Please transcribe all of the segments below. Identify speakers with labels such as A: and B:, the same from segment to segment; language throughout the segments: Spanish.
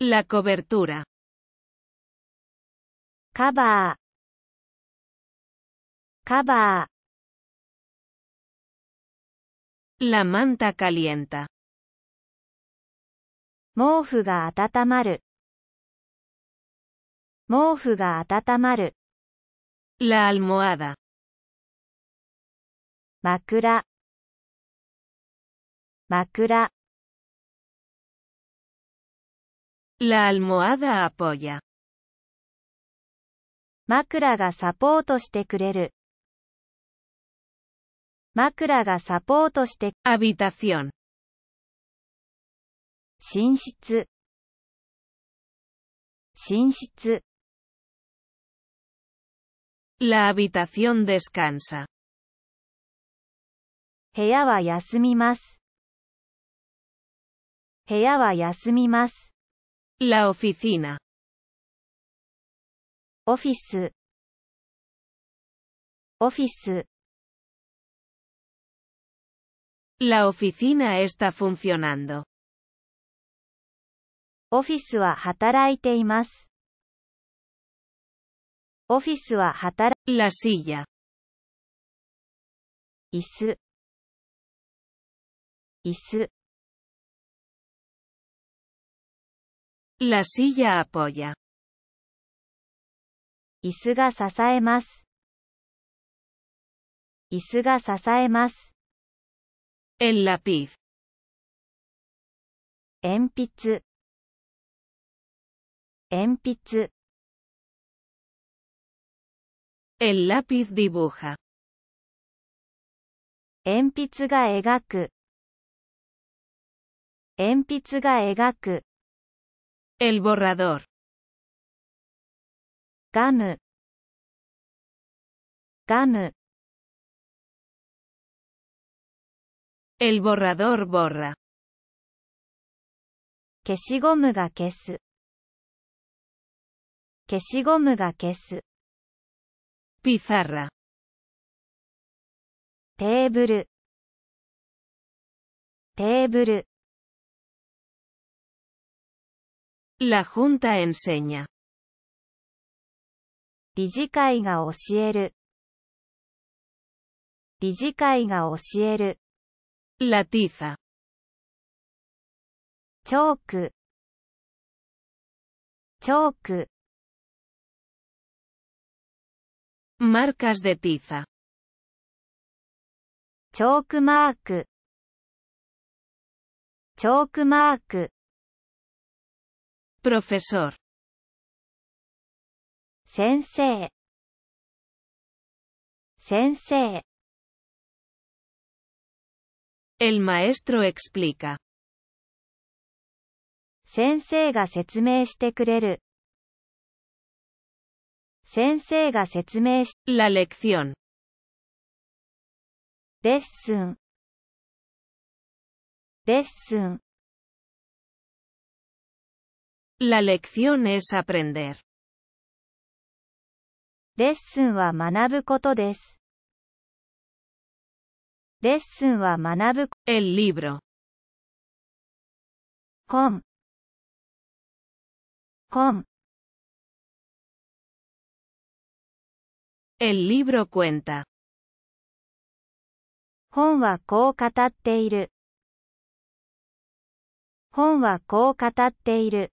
A: La cobertura. Cava. Cava. La manta calienta. Mofu ga atatamaru. Mofu ga atatamaru. La almohada. Makura. Makura. La almohada apoya. 枕がサポートしてくれる。枕がサポートして、Habitación. 寝室。寝室。La habitación descansa. 部屋は休みます。部屋は休みます。La oficina. Office. Office. La oficina está funcionando. La silla silla La silla apoya. 椅子が支えます。椅子が支えます。El lápiz. 鉛筆鉛筆 El lápiz dibuja. 鉛筆が描く鉛筆が描く El borrador. Gamu. Gamu. El borrador borra. Keshigomu ga kesu. Keshigomu ga kesu. Pizarra. Table. Table. La Junta enseña. 理事会が教える。理事会が教える。La tiza. チョーク。チョーク。Marcas de tiza. チョークマーク。チョークマーク。profesor. Sensei. Sensei. El maestro explica. Sensei ga setsumei shite kureru. Sensei ga setsumei La lección. Lesson. Lesson. La lección es aprender. レッスンは学ぶことです。レッスンは学ぶ。El libro. 本。本。El libro cuenta. 本はこう語っている。本はこう語っている。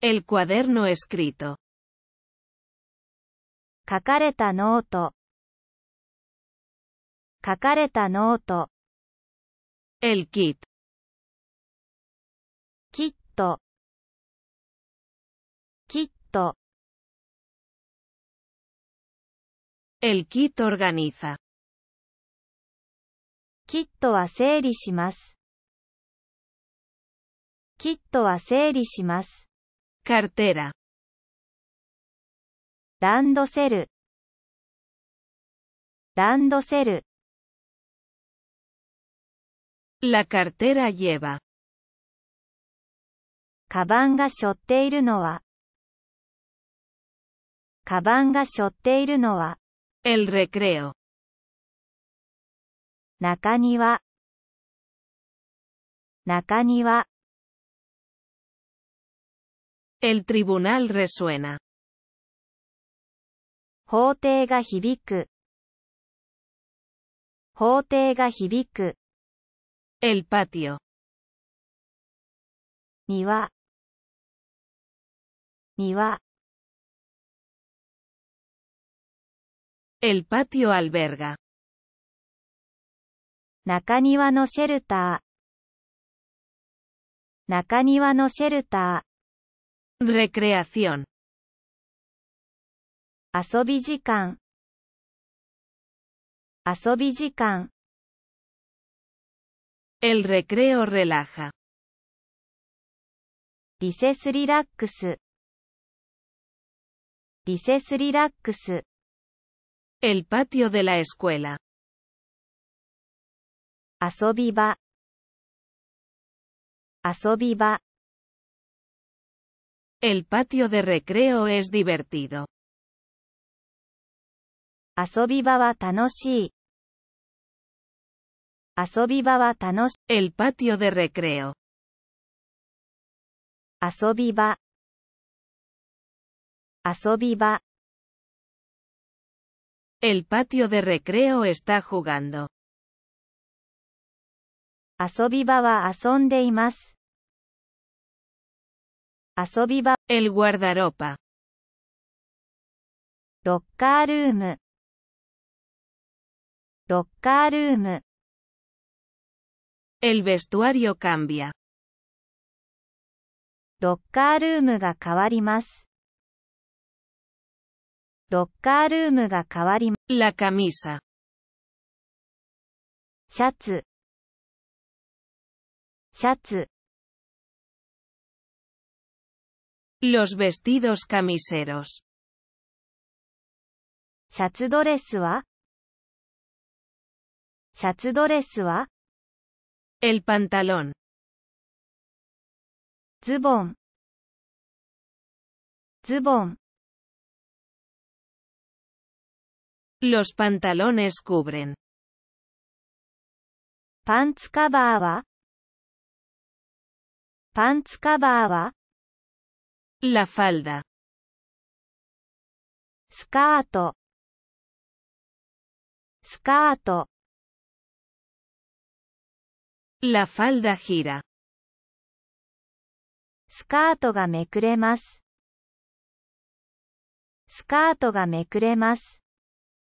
A: El cuaderno escrito. 書かれたノート。書かれたノート。El kit. きっと。きっと。El kit organiza. キットは整理します。キットは整理します。cartera ランドセルランドセル La cartera lleva カバンがしょっているのはカバンが背負っているのは El recreo 中庭中庭 El tribunal resuena. hibiku. El patio. Niwa. Niwa. El patio alberga. Nakaniwa no shelter. Nakaniwa no shelter recreación. Asobi-jikan. El recreo relaja. Dices rilax Dices El patio de la escuela. Asobi-ba. El patio de recreo es divertido. El patio de recreo. Asobiba. Asobiba. El patio de recreo está jugando. Asobiba va más. El guardaropa. Locker room. El vestuario cambia. room ga kawarimasu. room ga kawarimasu. La camisa. Shatsu. Shatsu. Los vestidos camiseros. シャツドレスは? El pantalón. Zubon. Los pantalones cubren. パンツカバーはパンツカバーは La falda. スカートスカート La falda gira. スカートがめくれます。スカートがめくれます。